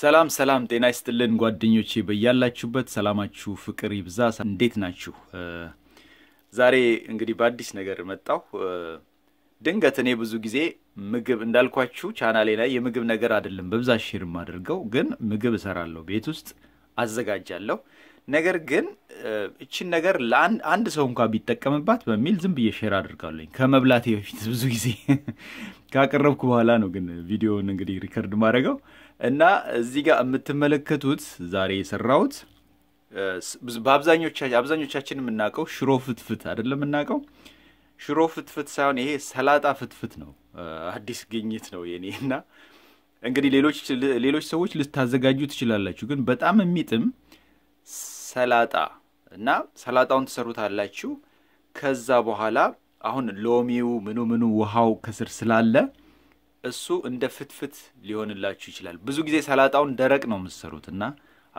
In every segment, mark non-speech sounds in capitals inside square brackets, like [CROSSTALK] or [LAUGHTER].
ሰላም ሰላም፣ ጤና ይስጥልን ጓደኞቼ፣ በያላችሁበት ሰላማችሁ ፍቅር ይብዛ። እንዴት ናችሁ? ዛሬ እንግዲህ በአዲስ ነገር መጣሁ። ድንገት እኔ ብዙ ጊዜ ምግብ እንዳልኳችሁ ቻናሌ ላይ የምግብ ነገር አይደለም በብዛት ሼር የማደርገው፣ ግን ምግብ እሰራለሁ፣ ቤት ውስጥ አዘጋጃለሁ። ነገር ግን እችን ነገር አንድ ሰው እንኳ ቢጠቀምባት በሚል ዝም ብዬ ሼር አድርጋለኝ ከመብላቴ በፊት ብዙ ጊዜ [LAUGHS] ካቀረብኩ በኋላ ነው ግን ቪዲዮውን እንግዲህ ሪከርድ ማድረገው እና እዚህ ጋር የምትመለከቱት ዛሬ የሰራሁት በአብዛኞቻችን የምናውቀው ሽሮ ፍትፍት አይደለም የምናውቀው ሽሮ ፍትፍት ሳይሆን ይሄ ሰላጣ ፍትፍት ነው። አዲስ ግኝት ነው የኔ እና እንግዲህ ሌሎች ሰዎች ልታዘጋጁ ትችላላችሁ፣ ግን በጣም የሚጥም ሰላጣ እና ሰላጣውን ትሰሩታላችሁ። ከዛ በኋላ አሁን ሎሚው ምኑ ምኑ ውሃው ከስር ስላለ እሱ እንደ ፍትፍት ሊሆንላችሁ ይችላል። ብዙ ጊዜ ሰላጣውን ደረቅ ነው የምትሰሩት እና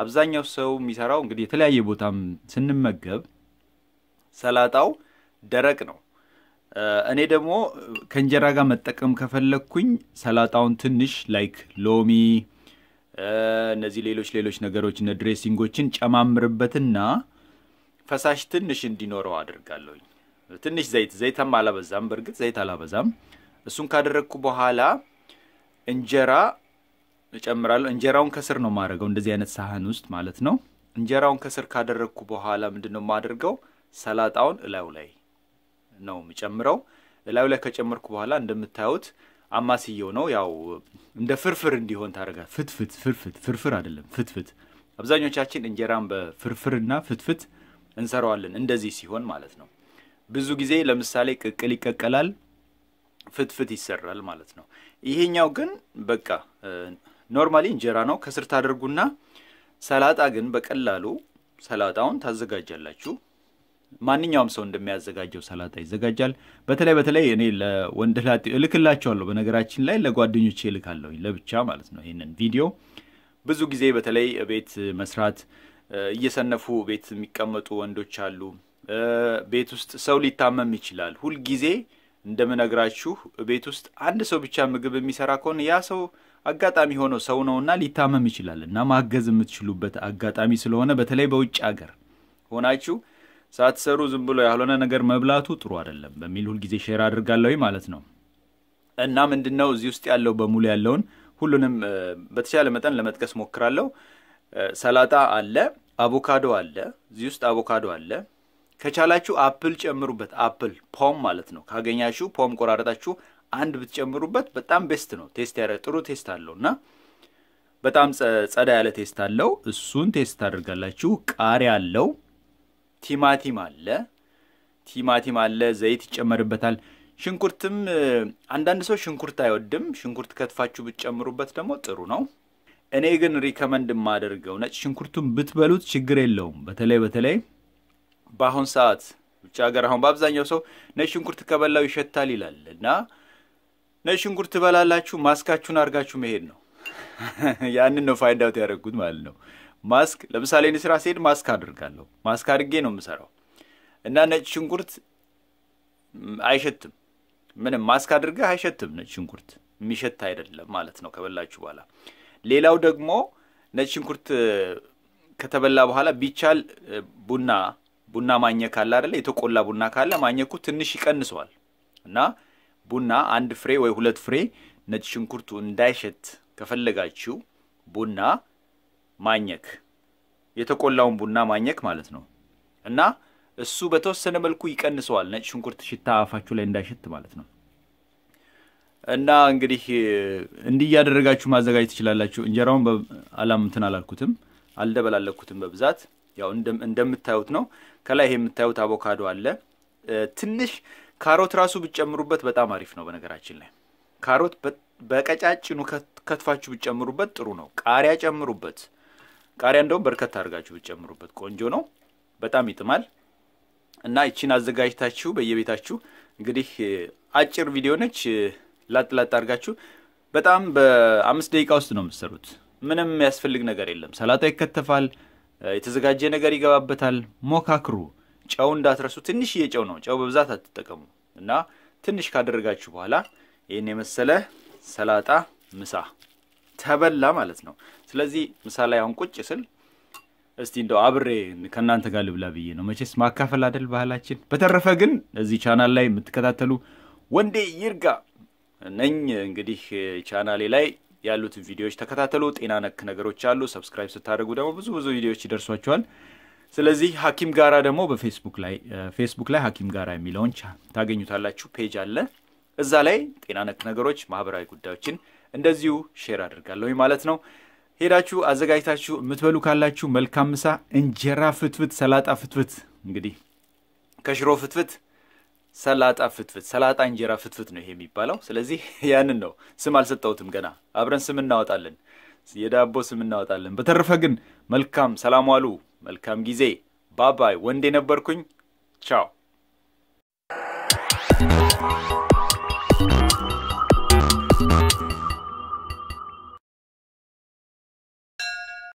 አብዛኛው ሰው የሚሰራው እንግዲህ የተለያየ ቦታም ስንመገብ ሰላጣው ደረቅ ነው። እኔ ደግሞ ከእንጀራ ጋር መጠቀም ከፈለግኩኝ ሰላጣውን ትንሽ ላይክ ሎሚ እነዚህ ሌሎች ሌሎች ነገሮች እነ ድሬሲንጎችን ጨማምርበትና ፈሳሽ ትንሽ እንዲኖረው አድርጋለሁኝ። ትንሽ ዘይት ዘይተም አላበዛም፣ በእርግጥ ዘይት አላበዛም። እሱን ካደረግኩ በኋላ እንጀራ እጨምራለሁ። እንጀራውን ከስር ነው ማድረገው፣ እንደዚህ አይነት ሳህን ውስጥ ማለት ነው። እንጀራውን ከስር ካደረግኩ በኋላ ምንድን ነው የማደርገው? ሰላጣውን እላዩ ላይ ነው የምጨምረው። እላዩ ላይ ከጨመርኩ በኋላ እንደምታዩት አማስየው ነው ያው እንደ ፍርፍር እንዲሆን ታደርጋ ፍትፍት ፍርፍት ፍርፍር አይደለም ፍትፍት። አብዛኞቻችን እንጀራን በፍርፍርና ፍትፍት እንሰራዋለን እንደዚህ ሲሆን ማለት ነው። ብዙ ጊዜ ለምሳሌ ቅቅል ይቀቀላል፣ ፍትፍት ይሰራል ማለት ነው። ይሄኛው ግን በቃ ኖርማሊ እንጀራ ነው። ከስር ታደርጉና ሰላጣ ግን በቀላሉ ሰላጣውን ታዘጋጃላችሁ። ማንኛውም ሰው እንደሚያዘጋጀው ሰላጣ ይዘጋጃል። በተለይ በተለይ እኔ ለወንድ ላጤ እልክላቸዋለሁ። በነገራችን ላይ ለጓደኞቼ እልካለሁ ለብቻ ማለት ነው። ይህንን ቪዲዮ ብዙ ጊዜ በተለይ ቤት መስራት እየሰነፉ ቤት የሚቀመጡ ወንዶች አሉ። ቤት ውስጥ ሰው ሊታመም ይችላል። ሁልጊዜ እንደምነግራችሁ ቤት ውስጥ አንድ ሰው ብቻ ምግብ የሚሰራ ከሆነ ያ ሰው አጋጣሚ ሆኖ ሰው ነውና ሊታመም ይችላል እና ማገዝ የምትችሉበት አጋጣሚ ስለሆነ በተለይ በውጭ ሀገር ሆናችሁ ሳትሰሩ ዝም ብሎ ያልሆነ ነገር መብላቱ ጥሩ አይደለም በሚል ሁልጊዜ ሼር አድርጋለሁ ማለት ነው። እና ምንድን ነው እዚህ ውስጥ ያለው በሙሉ ያለውን ሁሉንም በተቻለ መጠን ለመጥቀስ ሞክራለሁ። ሰላጣ አለ፣ አቮካዶ አለ፣ እዚህ ውስጥ አቮካዶ አለ። ከቻላችሁ አፕል ጨምሩበት። አፕል ፖም ማለት ነው። ካገኛችሁ ፖም ቆራረጣችሁ አንድ ብትጨምሩበት በጣም ቤስት ነው። ቴስት ያረ ጥሩ ቴስት አለው እና በጣም ጸዳ ያለ ቴስት አለው። እሱን ቴስት ታደርጋላችሁ። ቃሪያ አለው ቲማቲም አለ። ቲማቲም አለ፣ ዘይት ይጨመርበታል። ሽንኩርትም አንዳንድ ሰው ሽንኩርት አይወድም። ሽንኩርት ከትፋችሁ ብትጨምሩበት ደግሞ ጥሩ ነው። እኔ ግን ሪከመንድ የማደርገው ነጭ ሽንኩርቱን ብትበሉት ችግር የለውም። በተለይ በተለይ በአሁን ሰዓት ውጭ ሀገር አሁን በአብዛኛው ሰው ነጭ ሽንኩርት ከበላው ይሸታል ይላል እና ነጭ ሽንኩርት ትበላላችሁ፣ ማስካችሁን አድርጋችሁ መሄድ ነው። [LAUGHS] ያንን ነው ፋይንድ አውት ያደረግኩት ማለት ነው። ማስክ ለምሳሌ ንስራ ስራ ስሄድ ማስክ አድርጋለሁ። ማስክ አድርጌ ነው የምሰራው እና ነጭ ሽንኩርት አይሸትም። ምንም ማስክ አድርገህ አይሸትም። ነጭ ሽንኩርት የሚሸት አይደለም ማለት ነው ከበላችሁ በኋላ። ሌላው ደግሞ ነጭ ሽንኩርት ከተበላ በኋላ ቢቻል ቡና ቡና ማኘ ካለ አደለ የተቆላ ቡና ካለ ማኘኩ ትንሽ ይቀንሰዋል እና ቡና አንድ ፍሬ ወይ ሁለት ፍሬ ነጭ ሽንኩርቱ እንዳይሸት ከፈለጋችሁ ቡና ማኘክ የተቆላውን ቡና ማኘክ ማለት ነው እና እሱ በተወሰነ መልኩ ይቀንሰዋል ነጭ ሽንኩርት ሽታ አፋችሁ ላይ እንዳይሸት ማለት ነው እና እንግዲህ እንዲህ እያደረጋችሁ ማዘጋጀት ትችላላችሁ እንጀራውን አላምትን አላልኩትም አልደበላለኩትም በብዛት ያው እንደምታዩት ነው ከላይ ይሄ የምታዩት አቮካዶ አለ ትንሽ ካሮት ራሱ ብትጨምሩበት በጣም አሪፍ ነው በነገራችን ላይ ካሮት በቀጫጭኑ ከትፋችሁ ብትጨምሩበት ጥሩ ነው ቃሪያ ጨምሩበት ቃሪያ እንደውም በርከት አድርጋችሁ ብትጨምሩበት ቆንጆ ነው። በጣም ይጥማል እና ይቺን አዘጋጅታችሁ በየቤታችሁ እንግዲህ አጭር ቪዲዮ ነች። ላጥላጥ አድርጋችሁ በጣም በአምስት ደቂቃ ውስጥ ነው የምትሰሩት። ምንም የሚያስፈልግ ነገር የለም። ሰላጣ ይከተፋል፣ የተዘጋጀ ነገር ይገባበታል። ሞካክሩ። ጨው እንዳትረሱ። ትንሽዬ ጨው ነው፣ ጨው በብዛት አትጠቀሙ እና ትንሽ ካደረጋችሁ በኋላ ይህን የመሰለ ሰላጣ ምሳ ተበላ ማለት ነው። ስለዚህ ምሳሌ አሁን ቁጭ ስል እስቲ እንደው አብሬ ከእናንተ ጋር ልብላ ብዬ ነው። መቼስ ማካፈል አደል ባህላችን። በተረፈ ግን እዚህ ቻናል ላይ የምትከታተሉ ወንዴ ይርጋ ነኝ። እንግዲህ ቻናሌ ላይ ያሉትን ቪዲዮዎች ተከታተሉ። ጤና ነክ ነገሮች አሉ። ሰብስክራይብ ስታደርጉ ደግሞ ብዙ ብዙ ቪዲዮዎች ይደርሷቸዋል። ስለዚህ ሀኪም ጋራ ደግሞ በፌስቡክ ላይ ፌስቡክ ላይ ሀኪም ጋራ የሚለውን ታገኙታላችሁ። ፔጅ አለ። እዛ ላይ ጤና ነክ ነገሮች፣ ማህበራዊ ጉዳዮችን እንደዚሁ ሼር አድርጋለሁ ማለት ነው። ሄዳችሁ አዘጋጅታችሁ የምትበሉ ካላችሁ መልካም ምሳ፣ እንጀራ ፍትፍት፣ ሰላጣ ፍትፍት። እንግዲህ ከሽሮ ፍትፍት፣ ሰላጣ ፍትፍት፣ ሰላጣ እንጀራ ፍትፍት ነው ይሄ የሚባለው። ስለዚህ ያንን ነው። ስም አልሰጠሁትም ገና፣ አብረን ስም እናወጣለን፣ የዳቦ ስም እናወጣለን። በተረፈ ግን መልካም ሰላም ዋሉ፣ መልካም ጊዜ። ባባይ ወንድ የነበርኩኝ። ቻው።